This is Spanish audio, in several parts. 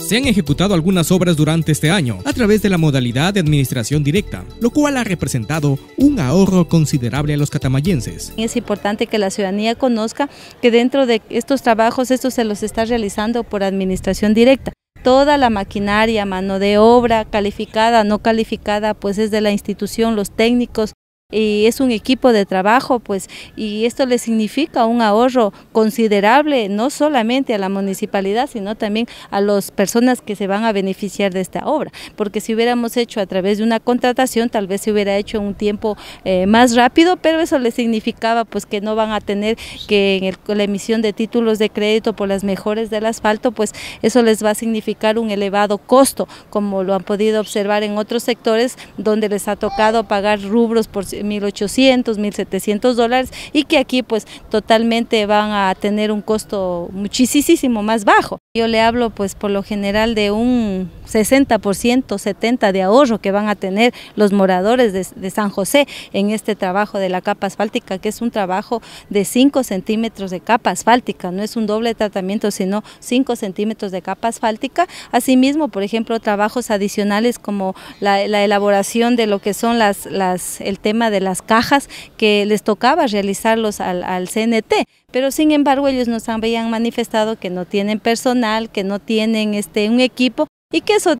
Se han ejecutado algunas obras durante este año a través de la modalidad de administración directa, lo cual ha representado un ahorro considerable a los catamayenses. Es importante que la ciudadanía conozca que dentro de estos trabajos, esto se los está realizando por administración directa toda la maquinaria, mano de obra, calificada, no calificada, pues es de la institución, los técnicos, y es un equipo de trabajo, pues, y esto le significa un ahorro considerable, no solamente a la municipalidad, sino también a las personas que se van a beneficiar de esta obra, porque si hubiéramos hecho a través de una contratación, tal vez se hubiera hecho un tiempo eh, más rápido, pero eso le significaba pues que no van a tener que en la emisión de títulos de crédito por las mejores del asfalto, pues eso les va a significar un elevado costo, como lo han podido observar en otros sectores donde les ha tocado pagar rubros por 1.800, 1.700 dólares y que aquí pues totalmente van a tener un costo muchísimo más bajo. Yo le hablo pues por lo general de un 60%, 70% de ahorro que van a tener los moradores de, San José en este trabajo de la capa asfáltica, que es un trabajo de 5 centímetros de capa asfáltica, no es un doble tratamiento, sino 5 centímetros de capa asfáltica. Asimismo, por ejemplo, trabajos adicionales como la, elaboración de lo que son las el tema de las cajas que les tocaba realizarlos al, CNT, pero sin embargo ellos nos habían manifestado que no tienen personal, que no tienen este, un equipo y que eso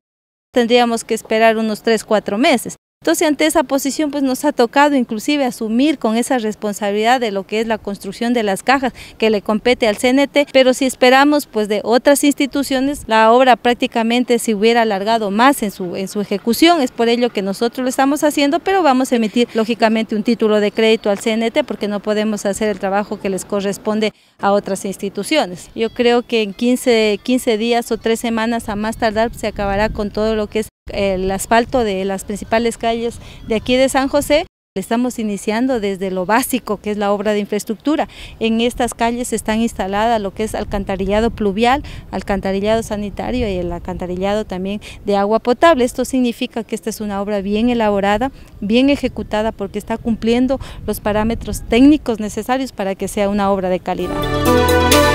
tendríamos que esperar unos tres, cuatro meses. Entonces, ante esa posición, pues nos ha tocado inclusive asumir con esa responsabilidad de lo que es la construcción de las cajas que le compete al CNT, pero si esperamos pues de otras instituciones, la obra prácticamente se hubiera alargado más en su, en su ejecución, es por ello que nosotros lo estamos haciendo, pero vamos a emitir lógicamente un título de crédito al CNT porque no podemos hacer el trabajo que les corresponde a otras instituciones. Yo creo que en 15, 15 días o 3 semanas a más tardar se acabará con todo lo que es el asfalto de las principales calles de aquí de San José. Estamos iniciando desde lo básico, que es la obra de infraestructura. En estas calles están instaladas lo que es alcantarillado pluvial, alcantarillado sanitario y el alcantarillado también de agua potable. Esto significa que esta es una obra bien elaborada, bien ejecutada, porque está cumpliendo los parámetros técnicos necesarios para que sea una obra de calidad.